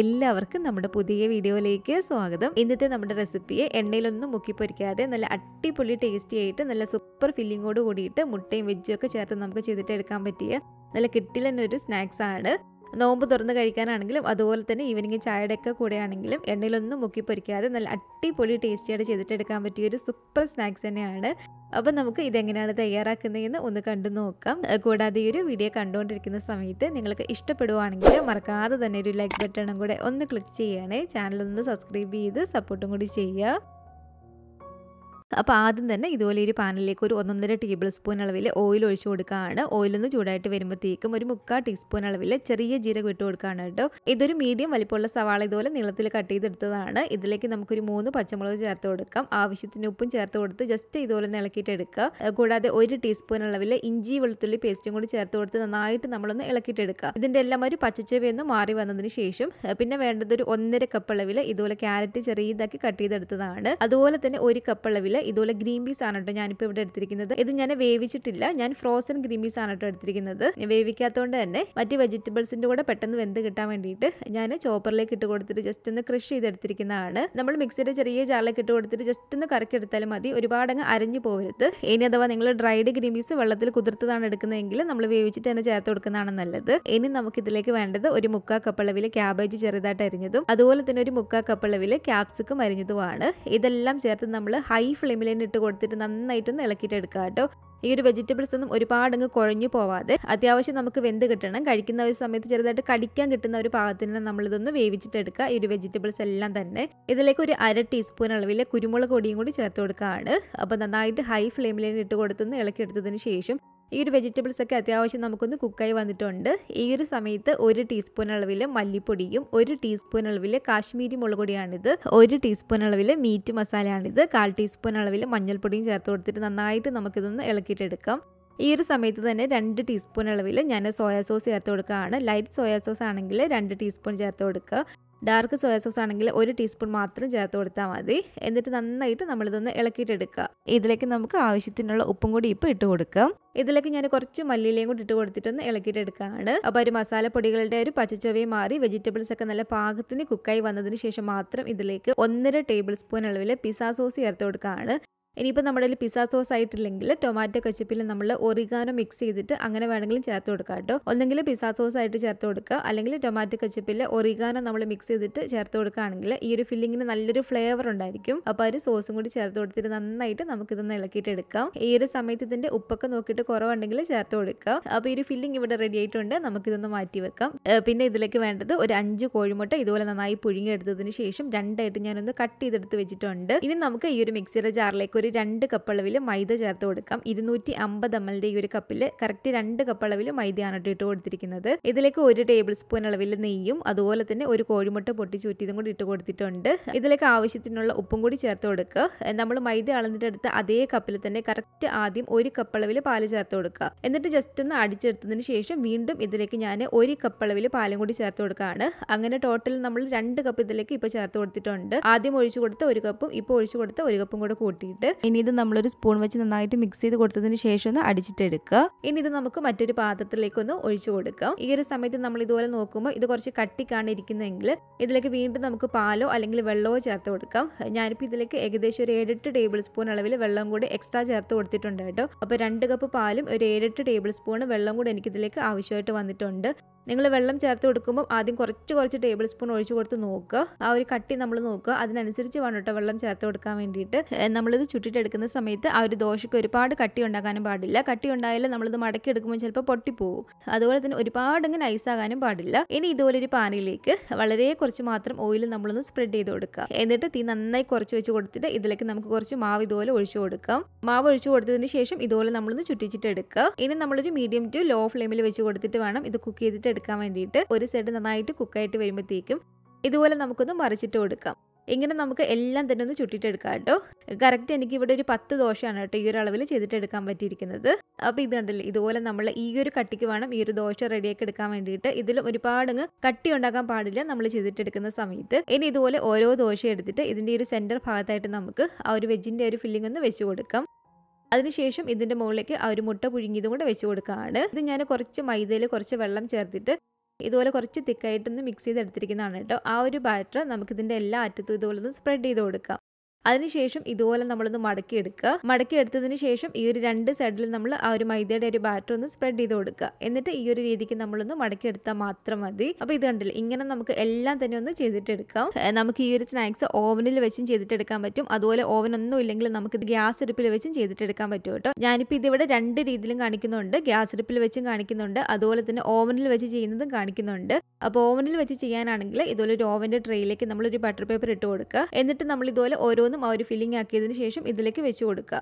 എല്ലാവർക്കും നമ്മുടെ പുതിയ വീഡിയോയിലേക്ക് സ്വാഗതം ഇന്നത്തെ നമ്മുടെ റെസിപ്പിയെ എണ്ണയിലൊന്നും മുക്കി പൊരിക്കാതെ നല്ല അടിപൊളി ടേസ്റ്റി ആയിട്ട് നല്ല സൂപ്പർ ഫില്ലിങ്ങോട് കൂടിയിട്ട് മുട്ടയും വെജ്ജും ഒക്കെ ചേർത്ത് നമുക്ക് ചെയ്തിട്ട് എടുക്കാൻ പറ്റിയ നല്ല ഒരു സ്നാക്സ് ആണ് നോമ്പ് തുറന്ന് കഴിക്കാനാണെങ്കിലും അതുപോലെ തന്നെ ഈവനിങ് ചായയുടെ ഒക്കെ കൂടെയാണെങ്കിലും എണ്ണയിലൊന്നും മുക്കി പൊരിക്കാതെ നല്ല അടിപൊളി ടേസ്റ്റിയായിട്ട് ചെയ്തിട്ട് എടുക്കാൻ പറ്റിയ ഒരു സൂപ്പർ സ്നാക്സ് തന്നെയാണ് അപ്പോൾ നമുക്ക് ഇതെങ്ങനെയാണ് തയ്യാറാക്കുന്നതെന്ന് ഒന്ന് കണ്ടു നോക്കാം കൂടാതെ ഈ ഒരു വീഡിയോ കണ്ടുകൊണ്ടിരിക്കുന്ന സമയത്ത് നിങ്ങൾക്ക് ഇഷ്ടപ്പെടുവാണെങ്കിൽ മറക്കാതെ തന്നെ ഒരു ലൈക്ക് ബട്ടണും കൂടെ ഒന്ന് ക്ലിക്ക് ചെയ്യണേ ചാനലൊന്ന് സബ്സ്ക്രൈബ് ചെയ്ത് സപ്പോർട്ടും കൂടി ചെയ്യുക അപ്പോൾ ആദ്യം തന്നെ ഇതുപോലെ ഒരു പാനിലേക്ക് ഒരു ഒന്നൊന്നര ടേബിൾ സ്പൂൺ അളവിൽ ഓയിൽ ഒഴിച്ചു കൊടുക്കുകയാണ് ഓയിലൊന്ന് ചൂടായിട്ട് വരുമ്പോഴത്തേക്കും ഒരു മുക്കാൽ ടീസ്പൂൺ അളവിൽ ചെറിയ ജീരകം ഇട്ട് കൊടുക്കുകയാണ് കേട്ടോ ഇതൊരു മീഡിയം വലിപ്പമുള്ള സവാള ഇതുപോലെ നീളത്തിൽ കട്ട് ചെയ്തെടുത്തതാണ് ഇതിലേക്ക് നമുക്കൊരു മൂന്ന് പച്ചമുളക് ചേർത്ത് കൊടുക്കാം ആവശ്യത്തിന് ഉപ്പും ചേർത്ത് കൊടുത്ത് ജസ്റ്റ് ഇതുപോലെ ഇളക്കിയിട്ട് എടുക്കുക കൂടാതെ ഒരു ടീസ്പൂൺ അളവിൽ ഇഞ്ചി വെളുത്തുള്ളി പേസ്റ്റും കൂടി ചേർത്ത് കൊടുത്ത് നന്നായിട്ട് നമ്മളൊന്ന് എടുക്കുക ഇതിൻ്റെ എല്ലാം ഒരു പച്ചച്ചുവെന്ന് മാറി വന്നതിന് ശേഷം പിന്നെ വേണ്ടത് ഒരു ഒന്നര കപ്പ് അളവിൽ ഇതുപോലെ ക്യാരറ്റ് ചെറിയതാക്കി കട്ട് ചെയ്തെടുത്തതാണ് അതുപോലെ തന്നെ ഒരു കപ്പ് അളവിൽ ഇതുപോലെ ഗ്രീൻ പീസ് ആണ് കേട്ടോ ഞാനിപ്പോൾ ഇവിടെ എടുത്തിരിക്കുന്നത് ഇത് ഞാൻ വേവിച്ചിട്ടില്ല ഞാൻ ഫ്രോസൺ ഗ്രീൻ പീസ് ആണ് കേട്ടോ എടുത്തിരിക്കുന്നത് വേവിക്കാത്തതുകൊണ്ട് തന്നെ മറ്റ് വെജിറ്റബിൾസിൻ്റെ കൂടെ പെട്ടെന്ന് വെന്ത് കിട്ടാൻ വേണ്ടിയിട്ട് ഞാൻ ചോപ്പറിലേക്ക് ഇട്ട് കൊടുത്തിട്ട് ജസ്റ്റ് ഒന്ന് ക്രഷ് ചെയ്തെടുത്തിരിക്കുന്നതാണ് നമ്മൾ മിക്സിയുടെ ചെറിയ ജാറിലേക്ക് ഇട്ട് കൊടുത്തിട്ട് ജസ്റ്റ് ഒന്ന് കറക്കി എടുത്താലും മതി ഒരുപാടങ്ങ് അരഞ്ഞു പോകരുത് ഇനി അഥവാ നിങ്ങൾ ഡ്രൈഡ് ഗ്രീൻ പീസ് വെള്ളത്തിൽ കുതിർത്തതാണ് എടുക്കുന്നതെങ്കിൽ നമ്മൾ വേവിച്ചിട്ട് തന്നെ ചേർത്ത് കൊടുക്കുന്നതാണ് നല്ലത് ഇനി നമുക്ക് ഇതിലേക്ക് വേണ്ടത് ഒരു മുക്കാ കപ്പളവിൽ ക്യാബേജ് ചെറുതായിട്ട് അരിഞ്ഞതും അതുപോലെ തന്നെ ഒരു മുക്കാ കപ്പളവിൽ ക്യാപ്സിക്കും അരിഞ്ഞതുമാണ് ഇതെല്ലാം ചേർത്ത് നമ്മൾ ഹൈ ഫ്ലെയിമിൽ തന്നെ ഇട്ട് കൊടുത്തിട്ട് നന്നായിട്ടൊന്ന് ഇളക്കിയിട്ട് എടുക്കുക കേട്ടോ ഈ ഒരു വെജിറ്റബിൾസ് ഒന്നും ഒരുപാട് അങ്ങ് കുഴഞ്ഞു പോവാതെ അത്യാവശ്യം നമുക്ക് വെന്ത് കിട്ടണം കഴിക്കുന്ന ഒരു സമയത്ത് ചെറുതായിട്ട് കടിക്കാൻ കിട്ടുന്ന ഒരു പാകത്തിന് നമ്മളിതൊന്ന് വേവിച്ചിട്ടെടുക്കുക ഈ ഒരു വെജിറ്റബിൾസ് എല്ലാം തന്നെ ഇതിലേക്ക് ഒരു അര ടീസ്പൂൺ അളവിൽ കുരുമുളക് പൊടിയും കൂടി ചേർത്ത് കൊടുക്കുകയാണ് അപ്പോൾ നന്നായിട്ട് ഹൈ ഫ്ലെയിമിൽ ഇട്ട് കൊടുത്തുനിന്ന് ഇളക്കിയെടുത്തതിന് ശേഷം ഈ ഒരു വെജിറ്റബിൾസ് ഒക്കെ അത്യാവശ്യം നമുക്കൊന്ന് കുക്കായി വന്നിട്ടുണ്ട് ഈ ഒരു സമയത്ത് ഒരു ടീസ്പൂൺ അളവിൽ മല്ലിപ്പൊടിയും ഒരു ടീസ്പൂൺ അളവിൽ കാശ്മീരി മുളക് പൊടിയാണിത് ഒരു ടീസ്പൂൺ അളവിൽ മീറ്റ് മസാലയാണിത് കാൽ ടീസ്പൂൺ അളവിൽ മഞ്ഞൾപ്പൊടിയും ചേർത്ത് കൊടുത്തിട്ട് നന്നായിട്ട് നമുക്കിതൊന്ന് ഇളക്കിയിട്ടെടുക്കാം ഈ ഒരു സമയത്ത് തന്നെ രണ്ട് ടീസ്പൂൺ അളവിൽ ഞാൻ സോയാ സോസ് ചേർത്ത് കൊടുക്കുകയാണ് ലൈറ്റ് സോയാ സോസ് ആണെങ്കിൽ രണ്ട് ടീസ്പൂൺ ചേർത്ത് കൊടുക്കുക ഡാർക്ക് സോയ സോസ് ആണെങ്കിൽ ഒരു ടീസ്പൂൺ മാത്രം ചേർത്ത് കൊടുത്താൽ മതി എന്നിട്ട് നന്നായിട്ട് നമ്മളിതൊന്ന് ഇളക്കിയിട്ടെടുക്കുക ഇതിലേക്ക് നമുക്ക് ആവശ്യത്തിനുള്ള ഉപ്പും കൂടി ഇപ്പം ഇട്ട് കൊടുക്കാം ഇതിലേക്ക് ഞാൻ കുറച്ച് മല്ലിയിലയും കൂടി ഇട്ട് കൊടുത്തിട്ടൊന്ന് ഇളക്കിയിട്ടെടുക്കുകയാണ് അപ്പോൾ ഒരു മസാലപ്പൊടികളുടെ ഒരു പച്ചച്ചൊവയും മാറി വെജിറ്റബിൾസ് ഒക്കെ നല്ല പാകത്തിന് കുക്കായി വന്നതിന് ശേഷം മാത്രം ഇതിലേക്ക് ഒന്നര ടേബിൾ സ്പൂൺ അളവിൽ പിസ്സ സോസ് ചേർത്ത് കൊടുക്കുകയാണ് ഇനിയിപ്പോൾ നമ്മുടെ കയ്യിൽ പിസ്സ സോസ് ആയിട്ടില്ലെങ്കിൽ ടൊമാറ്റോ കച്ചപ്പിൽ നമ്മൾ ഒറിഗാനോ മിക്സ് ചെയ്തിട്ട് അങ്ങനെ വേണമെങ്കിലും ചേർത്ത് കൊടുക്കുക കേട്ടോ ഒന്നെങ്കിൽ പിസ്സ സോസ് ആയിട്ട് ചേർത്ത് കൊടുക്കുക അല്ലെങ്കിൽ ടൊമാറ്റോ കച്ചപ്പിൽ ഒറിഗാനോ നമ്മൾ മിക്സ് ചെയ്തിട്ട് ചേർത്ത് കൊടുക്കുകയാണെങ്കിൽ ഈ ഒരു ഫില്ലിങ്ങിന് നല്ലൊരു ഫ്ലേവർ ഉണ്ടായിരിക്കും അപ്പോൾ ഒരു സോസും കൂടി ചേർത്ത് കൊടുത്തിട്ട് നന്നായിട്ട് നമുക്കിതൊന്ന് ഇളക്കിയിട്ട് എടുക്കാം ഈ ഒരു സമയത്ത് ഇതിൻ്റെ ഉപ്പൊക്കെ നോക്കിയിട്ട് കുറവുണ്ടെങ്കിൽ ചേർത്ത് കൊടുക്കുക അപ്പോൾ ഈ ഒരു ഫില്ലിംഗ് ഇവിടെ റെഡി ആയിട്ടുണ്ട് നമുക്കിതൊന്ന് മാറ്റി വെക്കാം പിന്നെ ഇതിലേക്ക് വേണ്ടത് ഒരു അഞ്ച് കോഴിമുട്ട ഇതുപോലെ നന്നായി പുഴുങ്ങിയെടുത്തതിന് ശേഷം രണ്ടായിട്ട് ഞാനൊന്ന് കട്ട് ചെയ്തെടുത്ത് വെച്ചിട്ടുണ്ട് ഇനി നമുക്ക് ഈ ഒരു മിക്സിയുടെ ജാറിലേക്ക് ഒരു രണ്ട് കപ്പ് മൈദ ചേർത്ത് കൊടുക്കാം ഇരുന്നൂറ്റി അമ്പത് എം എൽ ഈ ഒരു കപ്പിൽ കറക്റ്റ് രണ്ട് കപ്പ് മൈദയാണ് ഇട്ട് കൊടുത്തിരിക്കുന്നത് ഇതിലേക്ക് ഒരു ടേബിൾ സ്പൂൺ അളവിൽ നെയ്യും അതുപോലെ തന്നെ ഒരു കോഴിമുട്ട പൊട്ടിച്ചൂറ്റിയതും കൂടി ഇട്ട് കൊടുത്തിട്ടുണ്ട് ഇതിലേക്ക് ആവശ്യത്തിനുള്ള ഉപ്പും കൂടി ചേർത്ത് കൊടുക്കുക നമ്മൾ മൈദ അളന്നിട്ടെടുത്ത് അതേ കപ്പിൽ തന്നെ കറക്റ്റ് ആദ്യം ഒരു കപ്പളവിൽ പാല് ചേർത്ത് കൊടുക്കുക എന്നിട്ട് ജസ്റ്റ് ഒന്ന് അടിച്ചെടുത്തതിന് ശേഷം വീണ്ടും ഇതിലേക്ക് ഞാൻ ഒരു കപ്പളവിൽ പാലും കൂടി ചേർത്ത് കൊടുക്കുകയാണ് അങ്ങനെ ടോട്ടൽ നമ്മൾ രണ്ട് കപ്പ് ഇതിലേക്ക് ഇപ്പോൾ ചേർത്ത് കൊടുത്തിട്ടുണ്ട് ആദ്യം ഒഴിച്ചു കൊടുത്ത ഒരു കപ്പും ഇപ്പോൾ ഒഴിച്ചു കൊടുത്ത ഒരു കപ്പും കൂടെ കൂട്ടിയിട്ട് ഇനി ഇത് നമ്മളൊരു സ്പൂൺ വെച്ച് നന്നായിട്ട് മിക്സ് ചെയ്ത് കൊടുത്തതിന് ശേഷം ഒന്ന് അടിച്ചിട്ടെടുക്കുക ഇനി ഇത് നമുക്ക് മറ്റൊരു പാത്രത്തിലേക്ക് ഒന്ന് ഒഴിച്ചു കൊടുക്കാം ഈ ഒരു സമയത്ത് നമ്മൾ ഇതുപോലെ നോക്കുമ്പോൾ ഇത് കുറച്ച് കട്ടിക്കാണ് ഇരിക്കുന്നതെങ്കിൽ ഇതിലേക്ക് വീണ്ടും നമുക്ക് പാലോ അല്ലെങ്കിൽ വെള്ളമോ ചേർത്ത് കൊടുക്കാം ഞാനിപ്പോൾ ഇതിലേക്ക് ഏകദേശം ഒരു ഏഴെട്ട് ടേബിൾ സ്പൂൺ അളവിൽ വെള്ളം കൂടി എക്സ്ട്രാ ചേർത്ത് കൊടുത്തിട്ടുണ്ട് കേട്ടോ അപ്പോൾ രണ്ട് കപ്പ് പാലും ഒരു ഏഴെട്ട് ടേബിൾ സ്പൂൺ വെള്ളം കൂടി എനിക്കിതിലേക്ക് ആവശ്യമായിട്ട് വന്നിട്ടുണ്ട് നിങ്ങൾ വെള്ളം ചേർത്ത് കൊടുക്കുമ്പോൾ ആദ്യം കുറച്ച് കുറച്ച് ടേബിൾ സ്പൂൺ ഒഴിച്ച് കൊടുത്ത് നോക്കുക ആ ഒരു കട്ടി നമ്മൾ നോക്കുക അതിനനുസരിച്ച് വേണം കേട്ടോ വെള്ളം ചേർത്ത് കൊടുക്കാൻ വേണ്ടിയിട്ട് നമ്മളിത് എടുക്കുന്ന സമയത്ത് ആ ഒരു ദോശയ്ക്ക് ഒരുപാട് കട്ടി ഉണ്ടാക്കാനും പാടില്ല കട്ടി ഉണ്ടായാലും നമ്മളിത് മടക്കി എടുക്കുമ്പോൾ ചിലപ്പോൾ പൊട്ടിപ്പോവും അതുപോലെ തന്നെ ഒരുപാട് അങ്ങ് നൈസാകാനും പാടില്ല ഇനി ഇതുപോലെ ഒരു പാനിലേക്ക് വളരെ കുറച്ച് മാത്രം ഓയിൽ നമ്മളൊന്ന് സ്പ്രെഡ് ചെയ്ത് കൊടുക്കുക എന്നിട്ട് തീ നന്നായി കുറച്ച് വെച്ച് കൊടുത്തിട്ട് ഇതിലേക്ക് നമുക്ക് കുറച്ച് മാവ് ഇതുപോലെ ഒഴിച്ചു കൊടുക്കാം മാവ് ഒഴിച്ചു കൊടുത്തതിന് ശേഷം ഇതുപോലെ നമ്മളൊന്ന് ചുറ്റിച്ചിട്ട് എടുക്കുക ഇനി നമ്മളൊരു മീഡിയം ടു ലോ ഫ്ലെയിമിൽ വെച്ച് കൊടുത്തിട്ട് വേണം ഇത് കുക്ക് ചെയ്തിട്ട് എടുക്കാൻ വേണ്ടിയിട്ട് ഒരു സൈഡ് നന്നായിട്ട് കുക്കായിട്ട് വരുമ്പോഴത്തേക്കും ഇതുപോലെ നമുക്കൊന്ന് മറിച്ചിട്ട് കൊടുക്കാം ഇങ്ങനെ നമുക്ക് എല്ലാം തന്നെ ഒന്ന് ചുട്ടിട്ടെടുക്കാം കേട്ടോ കറക്റ്റ് എനിക്ക് ഇവിടെ ഒരു പത്ത് ദോശയാണ് കേട്ടോ ഈ ഒരു അളവിൽ ചെയ്തിട്ടെടുക്കാൻ പറ്റിയിരിക്കുന്നത് അപ്പോൾ ഇത് കണ്ടല്ലേ ഇതുപോലെ നമ്മൾ ഈ ഒരു കട്ടിക്ക് വേണം ഈ ഒരു ദോശ റെഡിയാക്കി എടുക്കാൻ വേണ്ടിയിട്ട് ഇതിലും ഒരുപാട് കട്ടി ഉണ്ടാക്കാൻ പാടില്ല നമ്മൾ ചെയ്തിട്ടെടുക്കുന്ന സമയത്ത് ഇനി ഇതുപോലെ ഓരോ ദോശ എടുത്തിട്ട് ഇതിൻ്റെ ഒരു സെൻറ്റർ ഭാഗത്തായിട്ട് നമുക്ക് ആ ഒരു വെജിൻ്റെ ഒരു ഫില്ലിംഗ് ഒന്ന് വെച്ച് കൊടുക്കാം അതിനുശേഷം ഇതിൻ്റെ മുകളിലേക്ക് ആ ഒരു മുട്ട പുഴുങ്ങിയതും കൂടെ വെച്ച് കൊടുക്കുകയാണ് ഇത് ഞാൻ കുറച്ച് മൈദയിൽ കുറച്ച് വെള്ളം ചേർത്തിട്ട് ഇതുപോലെ കുറച്ച് തിക്കായിട്ടൊന്ന് മിക്സ് ചെയ്തെടുത്തിരിക്കുന്നതാണ് കേട്ടോ ആ ഒരു ബാറ്റർ നമുക്കിതിൻ്റെ എല്ലാ അറ്റത്തും ഇതുപോലെ ഒന്ന് സ്പ്രെഡ് ചെയ്ത് കൊടുക്കാം അതിനുശേഷം ഇതുപോലെ നമ്മളൊന്ന് മടക്കി എടുത്തതിന് ശേഷം ഈ ഒരു രണ്ട് സൈഡിൽ നമ്മൾ ആ ഒരു മൈദയുടെ ഒരു ബാറ്റർ ഒന്ന് സ്പ്രെഡ് ചെയ്ത് കൊടുക്കുക എന്നിട്ട് ഈ ഒരു രീതിക്ക് നമ്മളൊന്ന് എടുത്താൽ മാത്രം മതി അപ്പോൾ ഇത് കണ്ടില്ല ഇങ്ങനെ നമുക്ക് എല്ലാം തന്നെ ഒന്ന് ചെയ്തിട്ടെടുക്കാം നമുക്ക് ഈ ഒരു സ്നാക്സ് ഓവനിൽ വെച്ചും ചെയ്തിട്ടെടുക്കാൻ പറ്റും അതുപോലെ ഓവൻ ഒന്നും ഇല്ലെങ്കിൽ നമുക്ക് ഇത് ഗ്യാസ് അടുപ്പിൽ വെച്ചും ചെയ്തിട്ടെടുക്കാൻ പറ്റും കേട്ടോ ഞാനിപ്പോൾ ഇതിവിടെ രണ്ട് രീതിയിലും കാണിക്കുന്നുണ്ട് ഗ്യാസ് അടുപ്പിൽ വെച്ചും കാണിക്കുന്നുണ്ട് അതുപോലെ തന്നെ ഓവനിൽ വെച്ച് ചെയ്യുന്നതും കാണിക്കുന്നുണ്ട് അപ്പോൾ ഓവനിൽ വെച്ച് ചെയ്യാനാണെങ്കിൽ ഇതുപോലെ ഒരു ഓവന്റെ ട്രെയിലേക്ക് നമ്മളൊരു ബട്ടർ പേപ്പർ ഇട്ട് കൊടുക്കുക എന്നിട്ട് നമ്മൾ ഇതുപോലെ ഓരോന്ന് മൂന്നും ആ ഒരു ഫില്ലിംഗ് ആക്കിയതിന് ശേഷം ഇതിലേക്ക് വെച്ച് കൊടുക്കുക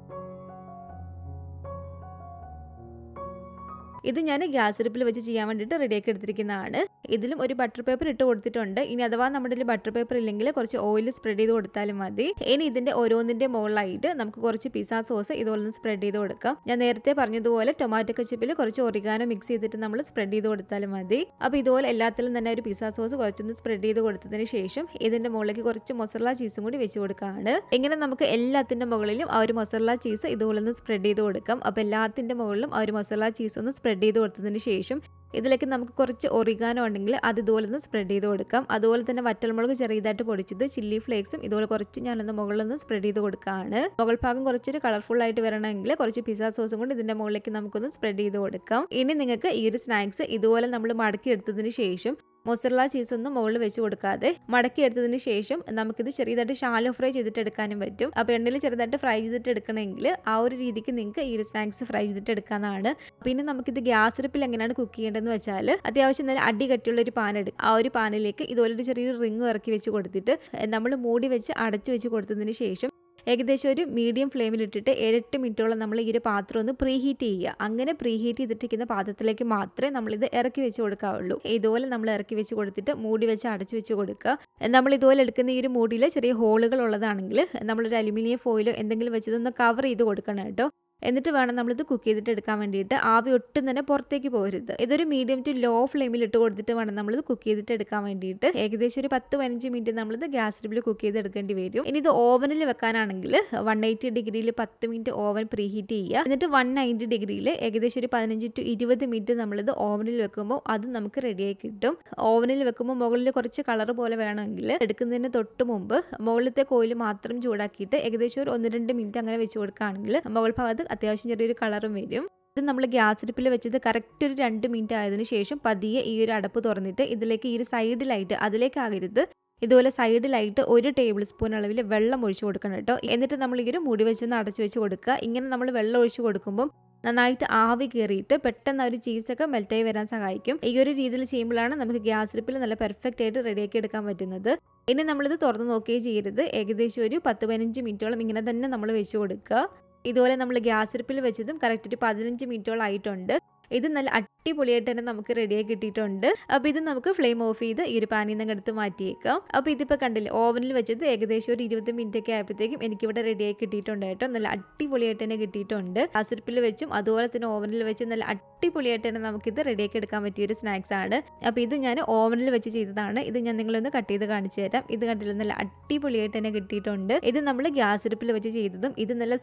ഇത് ഞാൻ ഗ്യാസ് അടുപ്പിൽ വെച്ച് ചെയ്യാൻ വേണ്ടിയിട്ട് റെഡിയാക്കി എടുത്തിരിക്കുന്നതാണ് ഇതിലും ഒരു ബട്ടർ പേപ്പർ ഇട്ട് കൊടുത്തിട്ടുണ്ട് ഇനി അഥവാ നമ്മുടെ ബട്ടർ പേപ്പർ ഇല്ലെങ്കിൽ കുറച്ച് ഓയിൽ സ്പ്രെഡ് ചെയ്ത് കൊടുത്താലും മതി ഇനി ഇതിന്റെ ഓരോന്നിന്റെ മുകളിലായിട്ട് നമുക്ക് കുറച്ച് പിസ സോസ് ഇതുപോലെ സ്പ്രെഡ് ചെയ്ത് കൊടുക്കാം ഞാൻ നേരത്തെ പറഞ്ഞതുപോലെ ടൊമാറ്റോ കച്ചിപ്പിൽ കുറച്ച് ഒറിഗാനോ മിക്സ് ചെയ്തിട്ട് നമ്മൾ സ്പ്രെഡ് ചെയ്ത് കൊടുത്താലും മതി അപ്പോൾ ഇതുപോലെ എല്ലാത്തിലും തന്നെ ഒരു പിസ സോസ് കുറച്ചൊന്ന് സ്പ്രെഡ് ചെയ്ത് കൊടുത്തതിന് ശേഷം ഇതിന്റെ മുകളിലേക്ക് കുറച്ച് മൊസറല ചീസും കൂടി വെച്ച് കൊടുക്കാണ് ഇങ്ങനെ നമുക്ക് എല്ലാത്തിന്റെ മുകളിലും ആ ഒരു മൊസറല ചീസ് ഇതുപോലെ ഒന്ന് സ്പ്രെഡ് ചെയ്ത് കൊടുക്കാം അപ്പോൾ എല്ലാത്തിന്റെ മുകളിലും ആ ഒരു മൊസറല ചീസ് ഒന്ന് സ്പ്രെഡ് ചെയ്ത് കൊടുത്തതിന് ശേഷം ഇതിലേക്ക് നമുക്ക് കുറച്ച് ഒറിഗാനോ ഉണ്ടെങ്കിൽ അത് ഇതുപോലെ ഒന്ന് സ്പ്രെഡ് ചെയ്ത് കൊടുക്കാം അതുപോലെ തന്നെ വറ്റൽമുളക് ചെറിയതായിട്ട് പൊടിച്ചത് ചില്ലി ഫ്ലേക്സും ഇതുപോലെ കുറച്ച് ഞാനൊന്ന് മുകളിലൊന്ന് സ്പ്രെഡ് ചെയ്ത് കൊടുക്കുകയാണ് മുകൾ ഭാഗം കുറച്ചൊരു കളർഫുൾ ആയിട്ട് വരണമെങ്കിൽ കുറച്ച് പിസ്സ സോസും കൊണ്ട് ഇതിൻ്റെ മുകളിലേക്ക് നമുക്കൊന്ന് സ്പ്രെഡ് ചെയ്ത് കൊടുക്കാം ഇനി നിങ്ങൾക്ക് ഈ ഒരു സ്നാക്സ് ഇതുപോലെ നമ്മൾ മടക്കി എടുത്തതിന് ശേഷം മൊസറല ചീസ് ഒന്നും മുകളിൽ വെച്ച് കൊടുക്കാതെ മടക്കി എടുത്തതിന് ശേഷം നമുക്കിത് ചെറിയതായിട്ട് ഷാലോ ഫ്രൈ ചെയ്തിട്ട് എടുക്കാനും പറ്റും അപ്പോൾ എണ്ണയിൽ ചെറുതായിട്ട് ഫ്രൈ ചെയ്തിട്ട് എടുക്കണമെങ്കിൽ ആ ഒരു രീതിക്ക് നിങ്ങൾക്ക് ഈ ഒരു സ്നാക്സ് ഫ്രൈ ചെയ്തിട്ട് എടുക്കാവുന്നതാണ് പിന്നെ നമുക്കിത് ഗ്യാസ് അടുപ്പിൽ എങ്ങനെയാണ് കുക്ക് ചെയ്യേണ്ടതെന്ന് വെച്ചാൽ അത്യാവശ്യം നല്ല അടി കട്ടിയുള്ള ഒരു പാൻ എടുക്കും ആ ഒരു പാനിലേക്ക് ഇതുപോലൊരു ചെറിയൊരു റിങ് ഇറക്കി വെച്ച് കൊടുത്തിട്ട് നമ്മൾ മൂടി വെച്ച് അടച്ചു വെച്ച് കൊടുത്തതിന് ശേഷം ഏകദേശം ഒരു മീഡിയം ഫ്ലെയിമിലിട്ടിട്ട് ഏഴെട്ട് മിനിറ്റോളം നമ്മൾ ഈ ഒരു പാത്രം ഒന്ന് പ്രീ ഹീറ്റ് ചെയ്യുക അങ്ങനെ പ്രീ ഹീറ്റ് ചെയ്തിട്ടിരിക്കുന്ന പാത്രത്തിലേക്ക് മാത്രമേ നമ്മളിത് ഇറക്കി വെച്ച് കൊടുക്കാവുള്ളൂ ഇതുപോലെ നമ്മൾ ഇറക്കി വെച്ച് കൊടുത്തിട്ട് മൂടി വെച്ച് അടച്ചു വെച്ച് കൊടുക്കുക നമ്മൾ ഇതുപോലെ എടുക്കുന്ന ഈ ഒരു മൂടിയിൽ ചെറിയ ഹോളുകൾ ഉള്ളതാണെങ്കിൽ നമ്മളൊരു അലുമിനിയം ഫോയിലോ എന്തെങ്കിലും വെച്ചതൊന്ന് കവർ ചെയ്ത് കൊടുക്കണം കേട്ടോ എന്നിട്ട് വേണം നമ്മളിത് കുക്ക് ചെയ്തിട്ട് എടുക്കാൻ വേണ്ടിയിട്ട് ആവി ഒട്ടും തന്നെ പുറത്തേക്ക് പോകരുത് ഇതൊരു മീഡിയം ടു ലോ ഫ്ലെയിമിൽ ഇട്ട് കൊടുത്തിട്ട് വേണം നമ്മളിത് കുക്ക് ചെയ്തിട്ട് എടുക്കാൻ വേണ്ടിയിട്ട് ഏകദേശം ഒരു പത്ത് പതിനഞ്ച് മിനിറ്റ് നമ്മളിത് ഗ്യാസ് ട്രിപ്പിൽ കുക്ക് ചെയ്ത് എടുക്കേണ്ടി വരും ഇനി ഇത് ഓവനിൽ വെക്കാനാണെങ്കിൽ വൺ എയ്റ്റി ഡിഗ്രിയിൽ പത്ത് മിനിറ്റ് ഓവൻ പ്രീഹീറ്റ് ചെയ്യുക എന്നിട്ട് വൺ നയൻറ്റി ഡിഗ്രിയിൽ ഏകദേശം ഒരു പതിനഞ്ച് ടു ഇരുപത് മിനിറ്റ് നമ്മളിത് ഓവനിൽ വെക്കുമ്പോൾ അത് നമുക്ക് റെഡിയായി കിട്ടും ഓവനിൽ വെക്കുമ്പോൾ മുകളിൽ കുറച്ച് കളർ പോലെ വേണമെങ്കിൽ എടുക്കുന്നതിന് തൊട്ട് മുമ്പ് മുകളിലത്തെ കോയിൽ മാത്രം ചൂടാക്കിയിട്ട് ഏകദേശം ഒരു ഒന്ന് രണ്ട് മിനിറ്റ് അങ്ങനെ വെച്ച് കൊടുക്കുകയാണെങ്കിൽ മുകൾ ഭാഗത്ത് അത്യാവശ്യം ചെറിയൊരു കളറും വരും ഇത് നമ്മൾ ഗ്യാസ് അടുപ്പിൽ വെച്ചത് കറക്റ്റ് ഒരു രണ്ട് മിനിറ്റ് ആയതിനു ശേഷം പതിയെ ഈ ഒരു അടപ്പ് തുറന്നിട്ട് ഇതിലേക്ക് ഈ ഒരു സൈഡിലായിട്ട് അതിലേക്കാകരുത് ഇതുപോലെ സൈഡിലായിട്ട് ഒരു ടേബിൾ സ്പൂൺ അളവിൽ വെള്ളം ഒഴിച്ചു കൊടുക്കണം കേട്ടോ എന്നിട്ട് നമ്മൾ ഈ ഒരു മുടി വെച്ചൊന്ന് അടച്ചു വെച്ച് കൊടുക്കുക ഇങ്ങനെ നമ്മൾ വെള്ളം ഒഴിച്ചു കൊടുക്കുമ്പം നന്നായിട്ട് ആവി കയറിയിട്ട് പെട്ടെന്ന് ഒരു ചീസൊക്കെ മെൽറ്റായി വരാൻ സഹായിക്കും ഈ ഒരു രീതിയിൽ ചെയ്യുമ്പോഴാണ് നമുക്ക് ഗ്യാസ് അടുപ്പിൽ നല്ല പെർഫെക്റ്റ് ആയിട്ട് റെഡിയാക്കി എടുക്കാൻ പറ്റുന്നത് ഇനി നമ്മളിത് തുറന്ന് നോക്കുകയും ചെയ്യരുത് ഏകദേശം ഒരു പത്ത് പതിനഞ്ച് മിനിറ്റോളം ഇങ്ങനെ തന്നെ നമ്മൾ വെച്ച് കൊടുക്കുക ഇതുപോലെ നമ്മൾ ഗ്യാസ് അടുപ്പിൽ വെച്ചതും കറക്റ്റ് ഒരു പതിനഞ്ച് മിനിറ്റോളം ആയിട്ടുണ്ട് ഇത് നല്ല അടിപൊളിയായിട്ട് തന്നെ നമുക്ക് റെഡിയായി കിട്ടിയിട്ടുണ്ട് അപ്പോൾ ഇത് നമുക്ക് ഫ്ലെയിം ഓഫ് ചെയ്ത് ഈ ഒരു പാനിൽ നിന്ന് എടുത്ത് മാറ്റിയേക്കാം അപ്പോൾ ഇതിപ്പോ കണ്ടില്ലേ ഓവനിൽ വെച്ചത് ഏകദേശം ഒരു ഇരുപത് മിനിറ്റ് ഒക്കെ ആയപ്പോഴത്തേക്കും ഇവിടെ റെഡിയായി കിട്ടിയിട്ടുണ്ട് കേട്ടോ നല്ല അടിപൊളിയായിട്ട് തന്നെ കിട്ടിയിട്ടുണ്ട് അസുരപ്പിൽ വെച്ചും അതുപോലെ തന്നെ ഓവനിൽ വെച്ച് നല്ല അടിപൊളിയായിട്ട് തന്നെ ഇത് റെഡിയാക്കി എടുക്കാൻ പറ്റിയ ഒരു സ്നാക്സ് ആണ് അപ്പോൾ ഇത് ഞാൻ ഓവനിൽ വെച്ച് ചെയ്തതാണ് ഇത് ഞാൻ നിങ്ങളൊന്ന് കട്ട് ചെയ്ത് കാണിച്ചു തരാം ഇത് കണ്ടില്ല നല്ല അടിപൊളിയായിട്ട് തന്നെ കിട്ടിയിട്ടുണ്ട് ഇത് നമ്മൾ ഗ്യാസ് അടുപ്പിൽ വെച്ച് ചെയ്തതും ഇത് നല്ല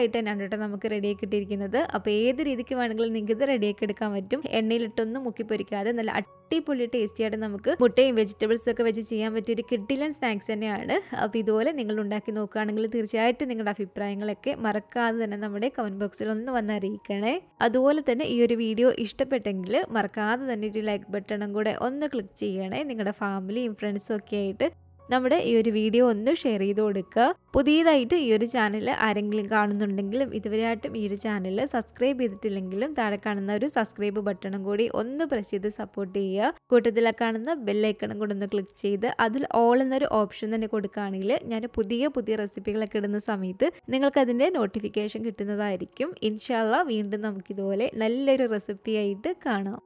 ആയിട്ട് തന്നെയാണ് കേട്ടോ നമുക്ക് റെഡിയാക്കി കിട്ടിയിരിക്കുന്നത് അപ്പോൾ ഏത് രീതിക്ക് വേണമെങ്കിലും നിങ്ങൾക്ക് ഇത് റെഡി റെഡിയാക്കി എടുക്കാൻ പറ്റും എണ്ണയിലിട്ടൊന്നും മുക്കി പൊരിക്കാതെ നല്ല അടിപൊളി ടേസ്റ്റിയായിട്ട് നമുക്ക് മുട്ടയും വെജിറ്റബിൾസും ഒക്കെ വെച്ച് ചെയ്യാൻ പറ്റിയ ഒരു കിഡിലൻ സ്നാക്സ് തന്നെയാണ് അപ്പോൾ ഇതുപോലെ നിങ്ങൾ ഉണ്ടാക്കി നോക്കുകയാണെങ്കിൽ തീർച്ചയായിട്ടും നിങ്ങളുടെ അഭിപ്രായങ്ങളൊക്കെ മറക്കാതെ തന്നെ നമ്മുടെ കമൻറ്റ് ബോക്സിൽ ഒന്ന് വന്ന് അറിയിക്കണേ അതുപോലെ തന്നെ ഈ ഒരു വീഡിയോ ഇഷ്ടപ്പെട്ടെങ്കിൽ മറക്കാതെ തന്നെ ഒരു ലൈക്ക് ബട്ടണും കൂടെ ഒന്ന് ക്ലിക്ക് ചെയ്യണേ നിങ്ങളുടെ ഫാമിലിയും ഫ്രണ്ട്സും ഒക്കെ ആയിട്ട് നമ്മുടെ ഈ ഒരു വീഡിയോ ഒന്ന് ഷെയർ ചെയ്ത് കൊടുക്കുക പുതിയതായിട്ട് ഈ ഒരു ചാനൽ ആരെങ്കിലും കാണുന്നുണ്ടെങ്കിലും ഇതുവരെയായിട്ടും ഈ ഒരു ചാനൽ സബ്സ്ക്രൈബ് ചെയ്തിട്ടില്ലെങ്കിലും താഴെ കാണുന്ന ഒരു സബ്സ്ക്രൈബ് ബട്ടണും കൂടി ഒന്ന് പ്രസ് ചെയ്ത് സപ്പോർട്ട് ചെയ്യുക കൂട്ടത്തിലെ കാണുന്ന ബെല്ലൈക്കണം കൂടെ ഒന്ന് ക്ലിക്ക് ചെയ്ത് അതിൽ ഓൾ എന്നൊരു ഓപ്ഷൻ തന്നെ കൊടുക്കുകയാണെങ്കിൽ ഞാൻ പുതിയ പുതിയ റെസിപ്പികളൊക്കെ ഇടുന്ന സമയത്ത് നിങ്ങൾക്ക് അതിൻ്റെ നോട്ടിഫിക്കേഷൻ കിട്ടുന്നതായിരിക്കും ഇൻഷാല്ല വീണ്ടും നമുക്കിതുപോലെ നല്ലൊരു റെസിപ്പിയായിട്ട് കാണാം